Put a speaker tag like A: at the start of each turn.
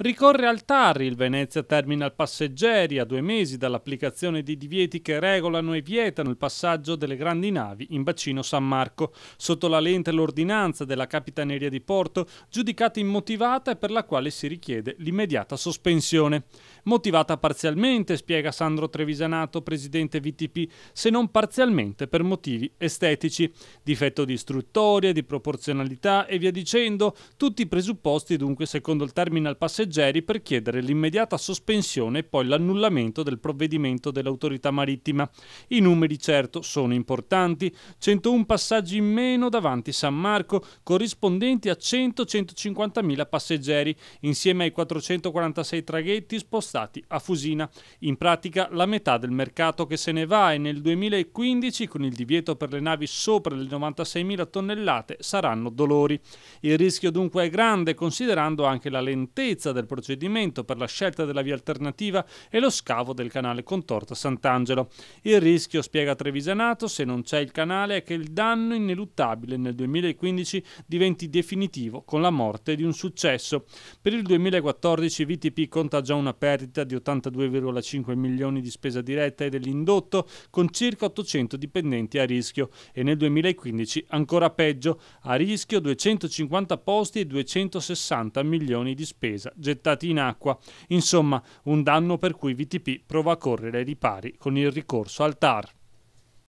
A: Ricorre al TAR il Venezia Terminal Passeggeri a due mesi dall'applicazione di divieti che regolano e vietano il passaggio delle grandi navi in bacino San Marco, sotto la lente l'ordinanza della Capitaneria di Porto giudicata immotivata e per la quale si richiede l'immediata sospensione. Motivata parzialmente, spiega Sandro Trevisanato, presidente VTP, se non parzialmente per motivi estetici, difetto di istruttoria, di proporzionalità e via dicendo, tutti i presupposti dunque secondo il terminal passeggeri passeggeri per chiedere l'immediata sospensione e poi l'annullamento del provvedimento dell'autorità marittima. I numeri certo sono importanti, 101 passaggi in meno davanti San Marco, corrispondenti a 100-150 mila passeggeri, insieme ai 446 traghetti spostati a Fusina. In pratica la metà del mercato che se ne va e nel 2015 con il divieto per le navi sopra le 96.000 tonnellate saranno dolori. Il rischio dunque è grande considerando anche la lentezza del procedimento per la scelta della via alternativa e lo scavo del canale contorto Sant'Angelo. Il rischio, spiega Trevisanato, se non c'è il canale è che il danno ineluttabile nel 2015 diventi definitivo con la morte di un successo. Per il 2014 VTP conta già una perdita di 82,5 milioni di spesa diretta e dell'indotto con circa 800 dipendenti a rischio e nel 2015 ancora peggio, a rischio 250 posti e 260 milioni di spesa gettati in acqua. Insomma, un danno per cui VTP prova a correre ai ripari con il ricorso al TAR.